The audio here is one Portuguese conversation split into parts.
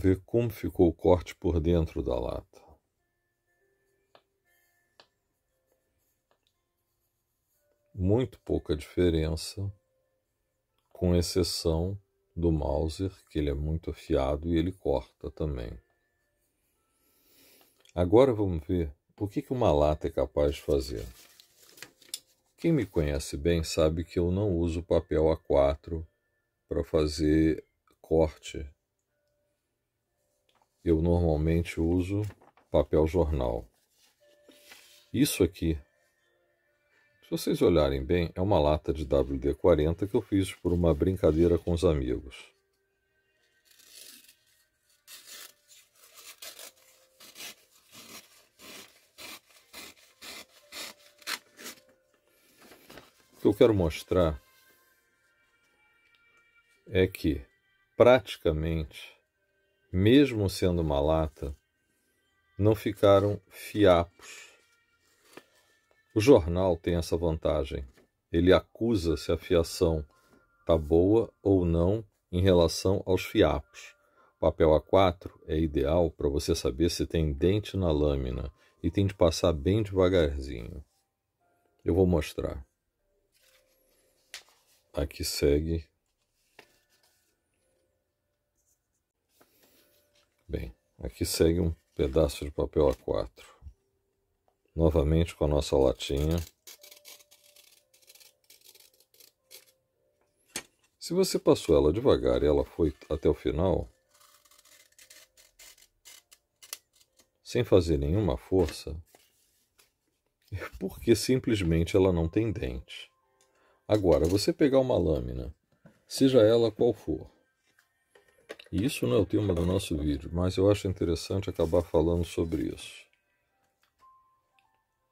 ver como ficou o corte por dentro da lata. Muito pouca diferença, com exceção do Mauser, que ele é muito afiado e ele corta também. Agora vamos ver o que uma lata é capaz de fazer. Quem me conhece bem sabe que eu não uso papel A4 para fazer corte eu normalmente uso papel jornal. Isso aqui, se vocês olharem bem, é uma lata de WD-40 que eu fiz por uma brincadeira com os amigos. O que eu quero mostrar é que praticamente mesmo sendo uma lata, não ficaram fiapos. O jornal tem essa vantagem. Ele acusa se a fiação está boa ou não em relação aos fiapos. papel A4 é ideal para você saber se tem dente na lâmina e tem de passar bem devagarzinho. Eu vou mostrar. Aqui segue Aqui segue um pedaço de papel A4. Novamente com a nossa latinha. Se você passou ela devagar e ela foi até o final, sem fazer nenhuma força, é porque simplesmente ela não tem dente. Agora, você pegar uma lâmina, seja ela qual for, e isso não é o tema do nosso vídeo, mas eu acho interessante acabar falando sobre isso.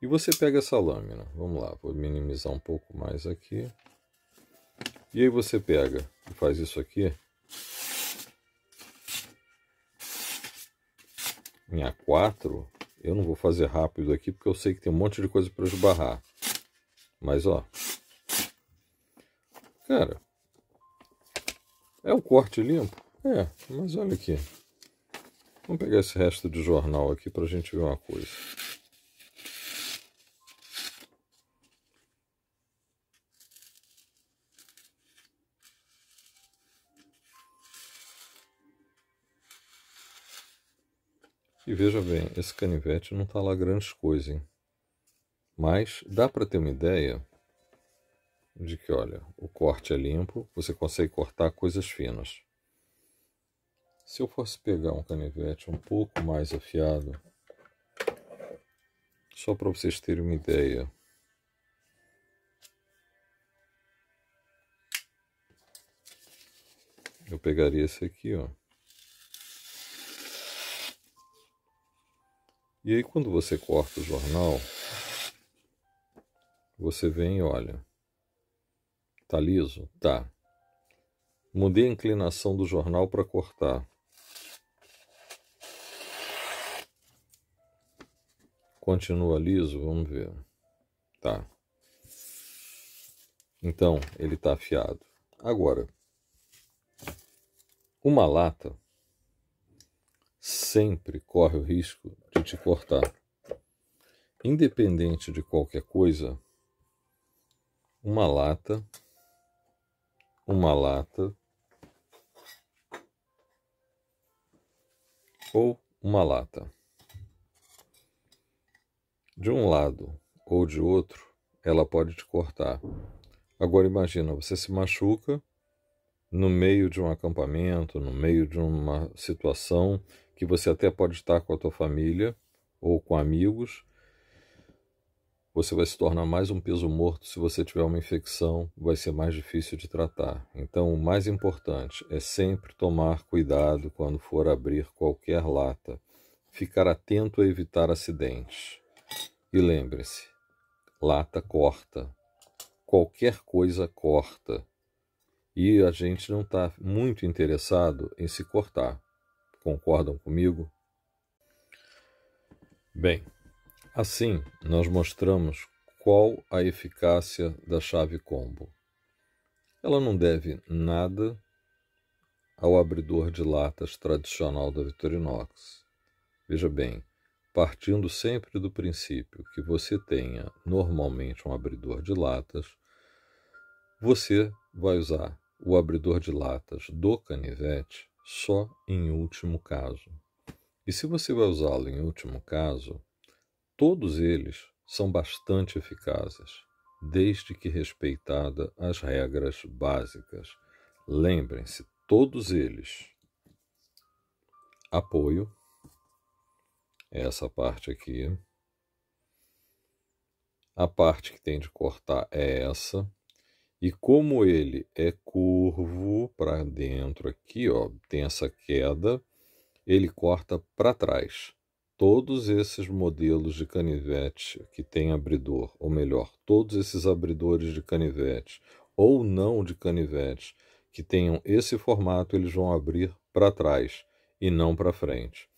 E você pega essa lâmina, vamos lá, vou minimizar um pouco mais aqui. E aí você pega e faz isso aqui. Em A4, eu não vou fazer rápido aqui porque eu sei que tem um monte de coisa para esbarrar. Mas ó. Cara, é um corte limpo. É, mas olha aqui. Vamos pegar esse resto de jornal aqui para a gente ver uma coisa. E veja bem, esse canivete não está lá grandes coisas, hein? Mas dá para ter uma ideia de que, olha, o corte é limpo, você consegue cortar coisas finas. Se eu fosse pegar um canivete um pouco mais afiado, só para vocês terem uma ideia, eu pegaria esse aqui, ó. E aí quando você corta o jornal, você vem e olha. Tá liso? Tá. Mudei a inclinação do jornal para cortar. Continua liso, vamos ver. Tá. Então, ele está afiado. Agora, uma lata sempre corre o risco de te cortar. Independente de qualquer coisa, uma lata, uma lata ou uma lata. De um lado ou de outro, ela pode te cortar. Agora imagina, você se machuca no meio de um acampamento, no meio de uma situação que você até pode estar com a tua família ou com amigos. Você vai se tornar mais um peso morto se você tiver uma infecção, vai ser mais difícil de tratar. Então, o mais importante é sempre tomar cuidado quando for abrir qualquer lata, ficar atento a evitar acidentes. E lembre-se: lata corta, qualquer coisa corta. E a gente não está muito interessado em se cortar. Concordam comigo? Bem, assim nós mostramos qual a eficácia da chave combo. Ela não deve nada ao abridor de latas tradicional da Victorinox. Veja bem, partindo sempre do princípio que você tenha normalmente um abridor de latas, você vai usar o abridor de latas do canivete só em último caso. E se você vai usá-lo em último caso, todos eles são bastante eficazes, desde que respeitada as regras básicas. Lembrem-se, todos eles: apoio, essa parte aqui. A parte que tem de cortar é essa. E como ele é curvo para dentro aqui, ó, tem essa queda, ele corta para trás. Todos esses modelos de canivete que tem abridor, ou melhor, todos esses abridores de canivete ou não de canivete que tenham esse formato, eles vão abrir para trás e não para frente.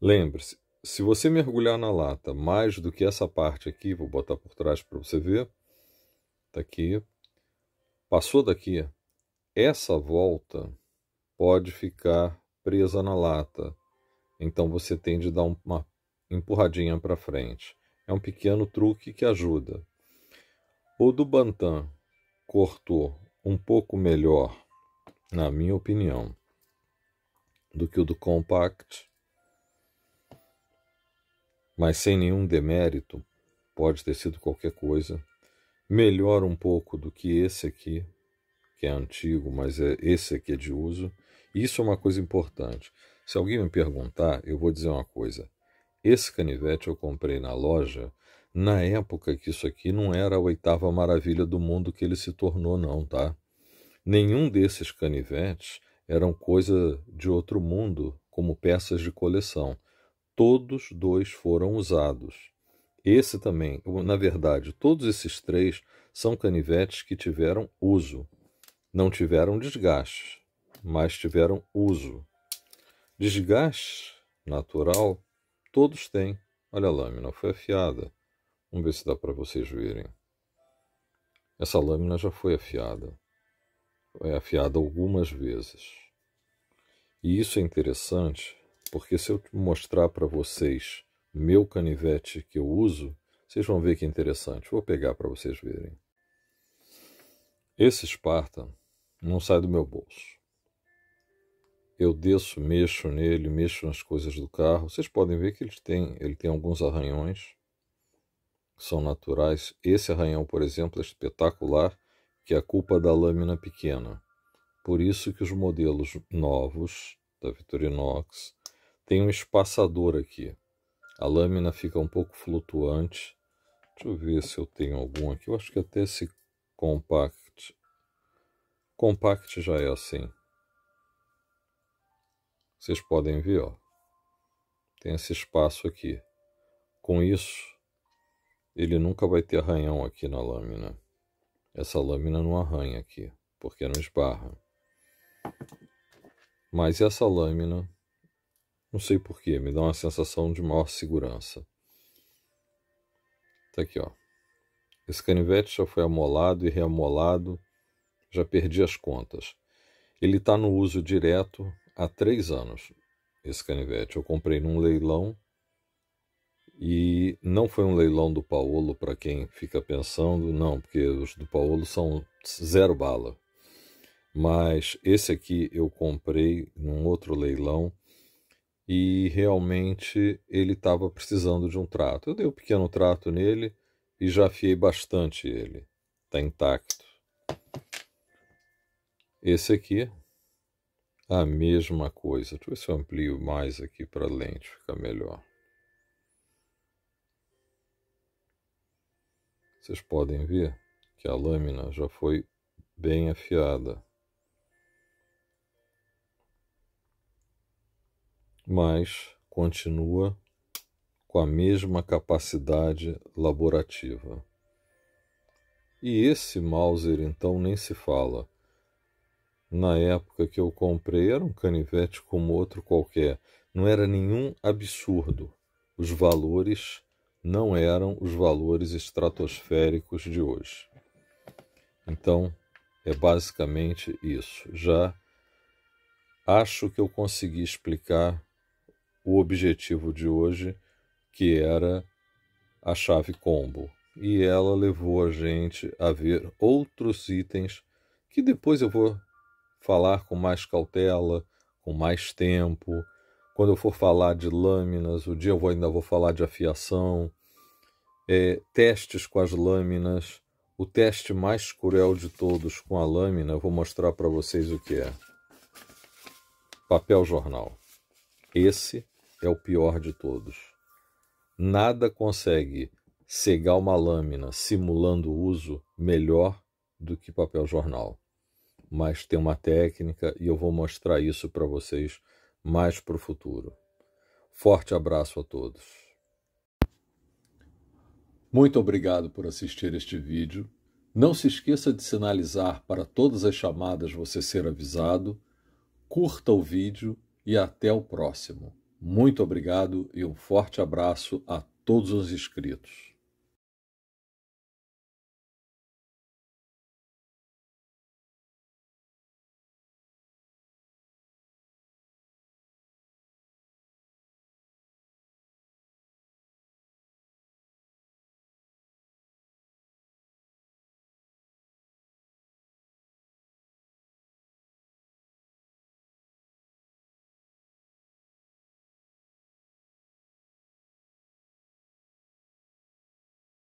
Lembre-se, se você mergulhar na lata mais do que essa parte aqui, vou botar por trás para você ver, tá aqui, passou daqui, essa volta pode ficar presa na lata, então você tem de dar uma empurradinha para frente. É um pequeno truque que ajuda. O do Bantam cortou um pouco melhor, na minha opinião, do que o do Compact mas sem nenhum demérito, pode ter sido qualquer coisa, melhor um pouco do que esse aqui, que é antigo, mas é esse aqui é de uso. Isso é uma coisa importante. Se alguém me perguntar, eu vou dizer uma coisa. Esse canivete eu comprei na loja na época que isso aqui não era a oitava maravilha do mundo que ele se tornou, não, tá? Nenhum desses canivetes eram coisa de outro mundo, como peças de coleção todos dois foram usados. Esse também, na verdade, todos esses três são canivetes que tiveram uso. Não tiveram desgaste, mas tiveram uso. Desgaste natural, todos têm. Olha a lâmina, foi afiada. Vamos ver se dá para vocês verem. Essa lâmina já foi afiada. É afiada algumas vezes. E isso é interessante porque se eu mostrar para vocês meu canivete que eu uso, vocês vão ver que é interessante. Vou pegar para vocês verem. Esse Spartan não sai do meu bolso. Eu desço, mexo nele, mexo nas coisas do carro. Vocês podem ver que ele tem, ele tem alguns arranhões que são naturais. Esse arranhão, por exemplo, é espetacular, que é a culpa da lâmina pequena. Por isso que os modelos novos da Victorinox tem um espaçador aqui. A lâmina fica um pouco flutuante. Deixa eu ver se eu tenho algum aqui. Eu acho que até esse compact. Compact já é assim. Vocês podem ver, ó. Tem esse espaço aqui. Com isso, ele nunca vai ter arranhão aqui na lâmina. Essa lâmina não arranha aqui, porque não esbarra. Mas essa lâmina não sei porquê, me dá uma sensação de maior segurança. Tá aqui, ó. Esse canivete já foi amolado e reamolado, já perdi as contas. Ele está no uso direto há três anos, esse canivete. Eu comprei num leilão e não foi um leilão do Paolo, para quem fica pensando, não, porque os do Paolo são zero bala. Mas esse aqui eu comprei num outro leilão e realmente ele estava precisando de um trato. Eu dei um pequeno trato nele e já afiei bastante ele. Está intacto. Esse aqui, a mesma coisa. Deixa eu ver se eu amplio mais aqui para a lente ficar melhor. Vocês podem ver que a lâmina já foi bem afiada. mas continua com a mesma capacidade laborativa. E esse Mauser então nem se fala. Na época que eu comprei era um canivete como outro qualquer, não era nenhum absurdo. Os valores não eram os valores estratosféricos de hoje. Então, é basicamente isso. Já acho que eu consegui explicar o objetivo de hoje, que era a chave combo. E ela levou a gente a ver outros itens que depois eu vou falar com mais cautela, com mais tempo. Quando eu for falar de lâminas, o dia eu vou, ainda vou falar de afiação, é, testes com as lâminas, o teste mais cruel de todos com a lâmina, eu vou mostrar para vocês o que é. Papel jornal. Esse é o pior de todos. Nada consegue cegar uma lâmina simulando o uso melhor do que papel jornal. Mas tem uma técnica e eu vou mostrar isso para vocês mais para o futuro. Forte abraço a todos. Muito obrigado por assistir este vídeo. Não se esqueça de sinalizar para todas as chamadas você ser avisado. Curta o vídeo e até o próximo. Muito obrigado e um forte abraço a todos os inscritos.